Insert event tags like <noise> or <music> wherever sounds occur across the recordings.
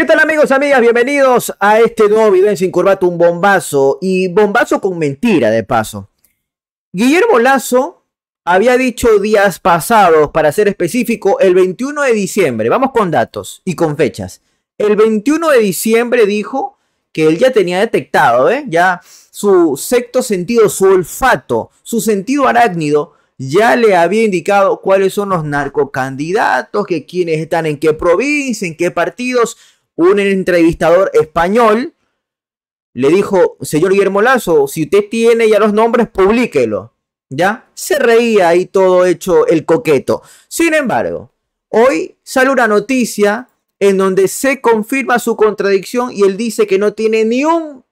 ¿Qué tal amigos, amigas? Bienvenidos a este nuevo video en Sin corbato un bombazo y bombazo con mentira de paso. Guillermo Lazo había dicho días pasados, para ser específico, el 21 de diciembre, vamos con datos y con fechas. El 21 de diciembre dijo que él ya tenía detectado, ¿eh? ya su sexto sentido, su olfato, su sentido arácnido, ya le había indicado cuáles son los narcocandidatos, que quiénes están en qué provincia, en qué partidos, un entrevistador español le dijo, señor Guillermo Lazo, si usted tiene ya los nombres, publíquelo. ¿Ya? Se reía ahí todo hecho el coqueto. Sin embargo, hoy sale una noticia en donde se confirma su contradicción y él dice que no tiene ni un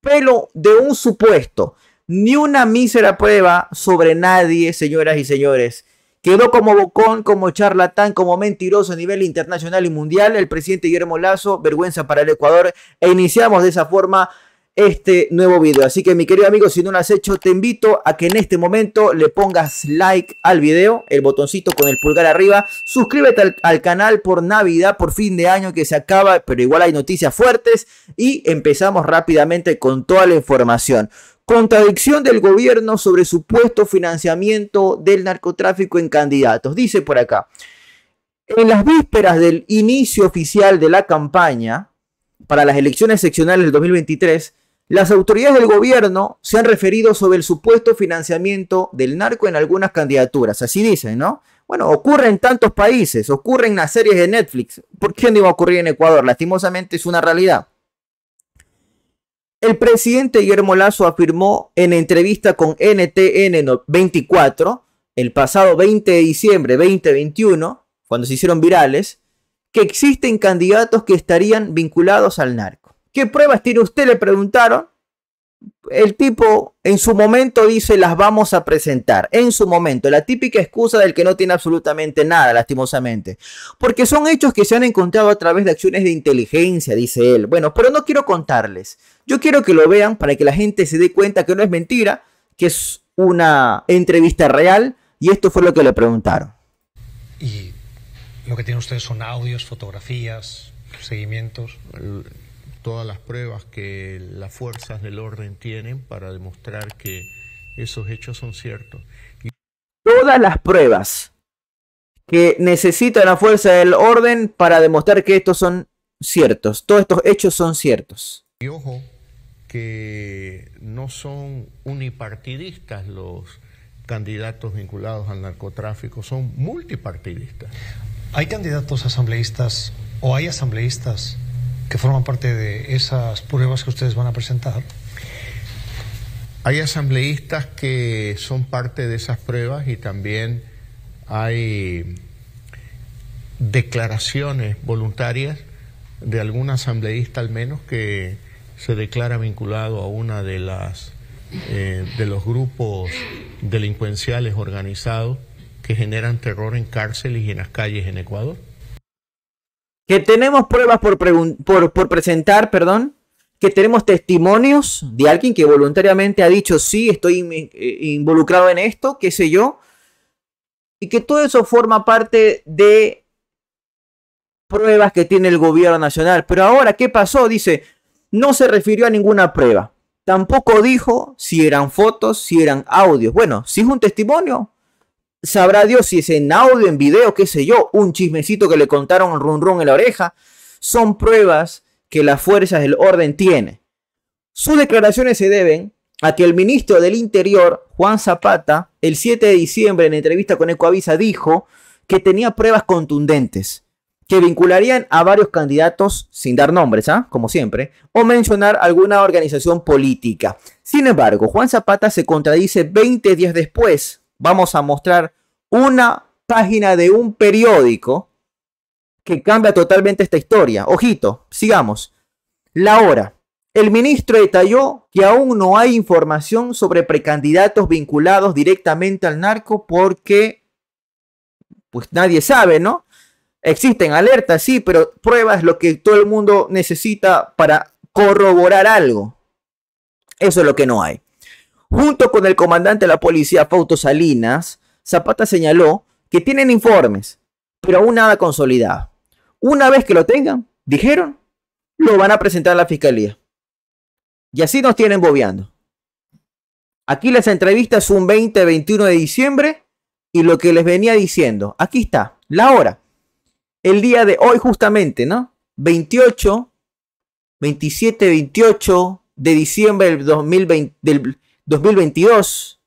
pelo de un supuesto, ni una mísera prueba sobre nadie, señoras y señores. Quedó como bocón, como charlatán, como mentiroso a nivel internacional y mundial el presidente Guillermo Lazo, vergüenza para el Ecuador. E iniciamos de esa forma este nuevo video. Así que mi querido amigo, si no lo has hecho, te invito a que en este momento le pongas like al video, el botoncito con el pulgar arriba, suscríbete al, al, canal por Navidad, por fin de año que se acaba, pero igual hay noticias fuertes y empezamos rápidamente con toda la información. Contradicción del gobierno sobre supuesto financiamiento del narcotráfico en candidatos. Dice por acá, en las vísperas del inicio oficial de la campaña para las elecciones seccionales del 2023, las autoridades del gobierno se han referido sobre el supuesto financiamiento del narco en algunas candidaturas. Así dicen, ¿no? Bueno, ocurre en tantos países, ocurre en las series de Netflix. ¿Por qué no iba a ocurrir en Ecuador? Lastimosamente es una realidad. El presidente Guillermo Lazo afirmó en entrevista con NTN 24 el pasado 20 de diciembre 2021, cuando se hicieron virales, que existen candidatos que estarían vinculados al narco. ¿Qué pruebas tiene usted? Le preguntaron el tipo en su momento dice las vamos a presentar, en su momento, la típica excusa del que no tiene absolutamente nada, lastimosamente, porque son hechos que se han encontrado a través de acciones de inteligencia, dice él. Bueno, pero no quiero contarles, yo quiero que lo vean para que la gente se dé cuenta que no es mentira, que es una entrevista real y esto fue lo que le preguntaron. Y lo que tienen ustedes son audios, fotografías, seguimientos todas las pruebas que las fuerzas del orden tienen para demostrar que esos hechos son ciertos. Todas las pruebas que necesita la fuerza del orden para demostrar que estos son ciertos, todos estos hechos son ciertos. Y ojo, que no son unipartidistas los candidatos vinculados al narcotráfico, son multipartidistas. Hay candidatos asambleístas o hay asambleístas que forman parte de esas pruebas que ustedes van a presentar? Hay asambleístas que son parte de esas pruebas y también hay declaraciones voluntarias de algún asambleísta al menos que se declara vinculado a una de las eh, de los grupos delincuenciales organizados que generan terror en cárceles y en las calles en Ecuador que tenemos pruebas por, presentar, perdón, que tenemos testimonios de alguien que voluntariamente ha dicho, sí, estoy eh, involucrado en esto, qué sé yo, y que todo eso forma parte de pruebas que tiene el gobierno nacional. Pero ahora, ¿qué pasó? Dice, no se refirió a ninguna prueba. Tampoco dijo si eran fotos, si eran audios. Bueno, si es un testimonio, sabrá Dios si es en audio, en video, qué sé yo, un chismecito que le contaron run run en la oreja, son pruebas que las fuerzas del orden tienen. Sus declaraciones se deben a que el ministro del Interior, Juan Zapata, el 7 de diciembre en entrevista con Ecoavisa dijo que tenía pruebas contundentes que vincularían a varios candidatos sin dar nombres, ¿ah? como siempre, o mencionar alguna organización política. Sin embargo, Juan Zapata se contradice 20 días después, vamos a mostrar una página de un periódico que cambia totalmente esta historia. Ojito, sigamos. La hora. El ministro detalló que aún no hay información sobre precandidatos vinculados directamente al narco porque pues nadie sabe, ¿no? Existen alertas, sí, pero pruebas lo que todo el mundo necesita para corroborar algo. Eso es lo que no hay. Junto con el comandante de la policía, Fausto Salinas, Zapata señaló que tienen informes, pero aún nada consolidado. Una vez que lo tengan, dijeron, lo van a presentar a la fiscalía. Y así nos tienen bobeando. Aquí las entrevistas un 20-21 de diciembre y lo que les venía diciendo. Aquí está, la hora. El día de hoy justamente, ¿no? 28, 27, 28 de diciembre del 2020, del, 2022.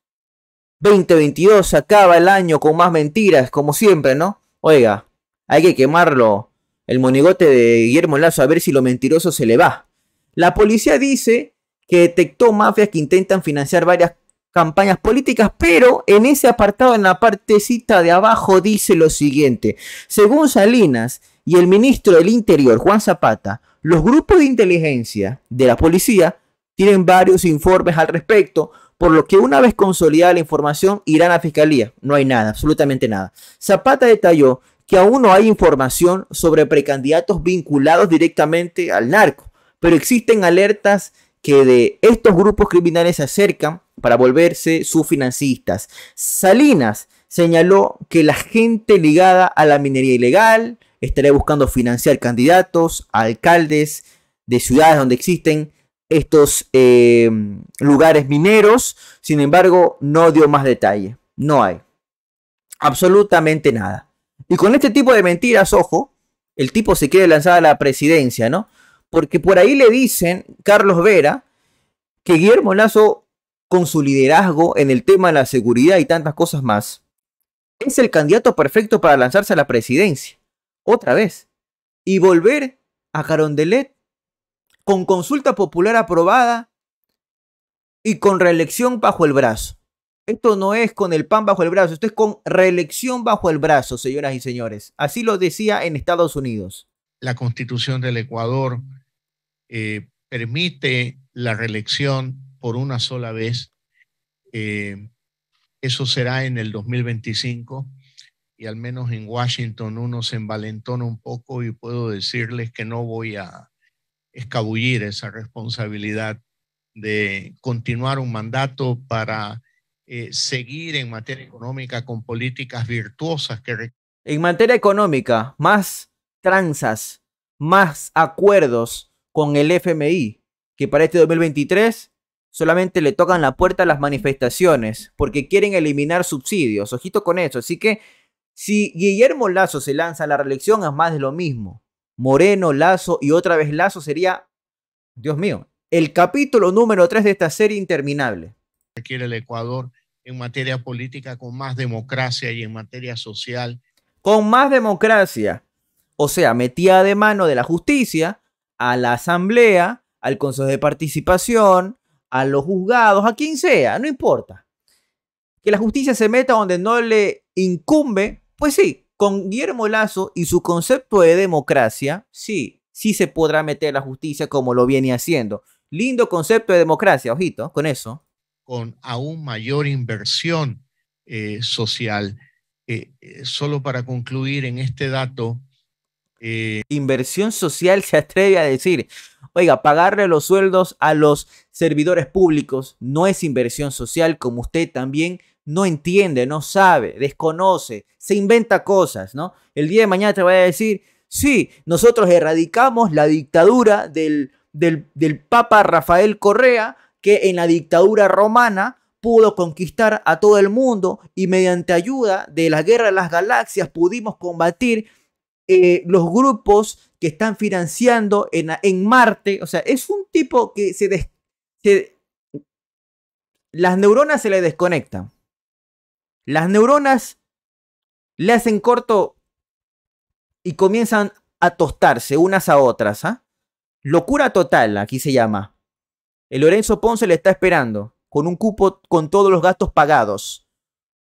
2022 acaba el año con más mentiras, como siempre, ¿no? Oiga, hay que quemarlo el monigote de Guillermo Lazo a ver si lo mentiroso se le va. La policía dice que detectó mafias que intentan financiar varias campañas políticas, pero en ese apartado, en la partecita de abajo, dice lo siguiente. Según Salinas y el ministro del Interior, Juan Zapata, los grupos de inteligencia de la policía tienen varios informes al respecto, por lo que una vez consolidada la información irán a la fiscalía. No hay nada, absolutamente nada. Zapata detalló que aún no hay información sobre precandidatos vinculados directamente al narco, pero existen alertas que de estos grupos criminales se acercan para volverse sus financistas. Salinas señaló que la gente ligada a la minería ilegal estaría buscando financiar candidatos, alcaldes de ciudades donde existen estos eh, lugares mineros. Sin embargo, no dio más detalle. No hay. Absolutamente nada. Y con este tipo de mentiras, ojo, el tipo se quiere lanzar a la presidencia, ¿no? Porque por ahí le dicen, Carlos Vera, que Guillermo Lazo, con su liderazgo en el tema de la seguridad y tantas cosas más, es el candidato perfecto para lanzarse a la presidencia. Otra vez. Y volver a Carondelet con consulta popular aprobada y con reelección bajo el brazo. Esto no es con el pan bajo el brazo, esto es con reelección bajo el brazo, señoras y señores. Así lo decía en Estados Unidos. La constitución del Ecuador eh, permite la reelección por una sola vez. Eh, eso será en el 2025 y al menos en Washington uno se envalentona un poco y puedo decirles que no voy a, escabullir esa responsabilidad de continuar un mandato para eh, seguir en materia económica con políticas virtuosas que... En materia económica, más tranzas, más acuerdos con el FMI, que para este 2023 solamente le tocan la puerta a las manifestaciones, porque quieren eliminar subsidios. Ojito con eso. Así que si Guillermo Lazo se lanza a la reelección, es más de lo mismo. Moreno, Lazo y otra vez Lazo sería, Dios mío, el capítulo número 3 de esta serie interminable. Quiere el Ecuador en materia política con más democracia y en materia social. Con más democracia. O sea, metía de mano de la justicia a la asamblea, al consejo de participación, a los juzgados, a quien sea, no importa. Que la justicia se meta donde no le incumbe, pues sí, con Guillermo Lazo y su concepto de democracia, sí, sí se podrá meter la justicia como lo viene haciendo. Lindo concepto de democracia, ojito, con eso. Con aún mayor inversión eh, social. Eh, eh, solo para concluir en este dato. Inversión social <laughs> se atreve a decir, oiga, pagarle los sueldos a los servidores públicos no es inversión social como usted también no entiende, no sabe, desconoce, se inventa cosas, ¿no? El día de mañana te voy a decir, sí, nosotros erradicamos la dictadura del, del, Papa Rafael Correa, que en la dictadura romana pudo conquistar a todo el mundo y mediante ayuda de la guerra de las galaxias pudimos combatir eh, los grupos que están financiando en, en, Marte. O sea, es un tipo que se, las neuronas se le desconectan. Las neuronas le hacen corto y comienzan a tostarse unas a otras. ¿ah? Locura total, aquí se llama. El Lorenzo Ponce le está esperando, con un cupo con todos los gastos pagados.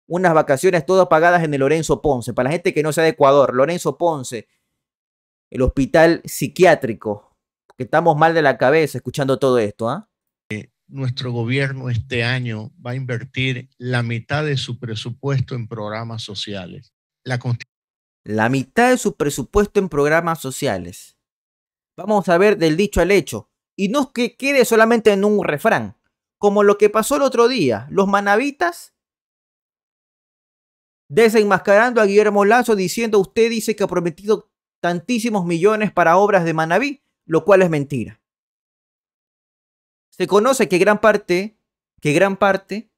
Unas vacaciones todas pagadas en el Lorenzo Ponce. Para la gente que no sea de Ecuador, Lorenzo Ponce, el hospital psiquiátrico. Que estamos mal de la cabeza escuchando todo esto. ¿ah? nuestro gobierno este año va a invertir la mitad de su presupuesto en programas sociales. La, mitad de su presupuesto en programas sociales. Vamos a ver del dicho al hecho. Y no que quede solamente en un refrán. Como lo que pasó el otro día, los manavitas desenmascarando a Guillermo Lazo diciendo usted dice que ha prometido tantísimos millones para obras de Manaví, lo cual es mentira se conoce que gran parte, que gran parte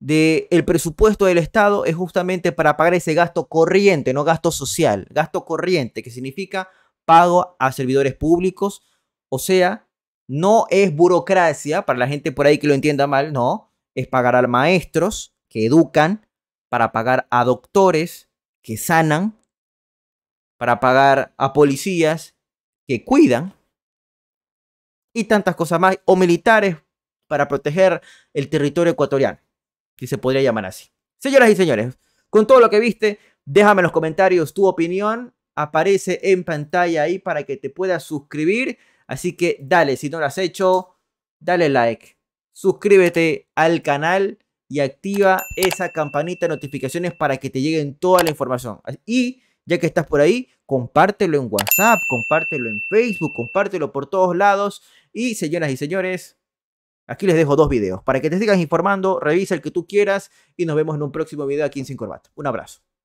del presupuesto del Estado es justamente para pagar ese gasto corriente, no gasto social, gasto corriente, que significa pago a servidores públicos, o sea, no es burocracia, para la gente por ahí que lo entienda mal, no, es pagar a maestros que educan, para pagar a doctores que sanan, para pagar a policías que cuidan, y tantas cosas más, o militares para proteger el territorio ecuatoriano, Que se podría llamar así. Señoras y señores, con todo lo que viste, déjame en los comentarios tu opinión, aparece en pantalla ahí para que te puedas suscribir, así que dale, si no lo has hecho, dale like, suscríbete al canal y activa esa campanita de notificaciones para que te lleguen toda la información. Y ya que estás por ahí, compártelo en WhatsApp, compártelo en Facebook, compártelo por todos lados y señoras y señores, aquí les dejo dos videos. Para que te sigas informando, revisa el que tú quieras y nos vemos en un próximo video aquí en Sin Corbata. Un abrazo.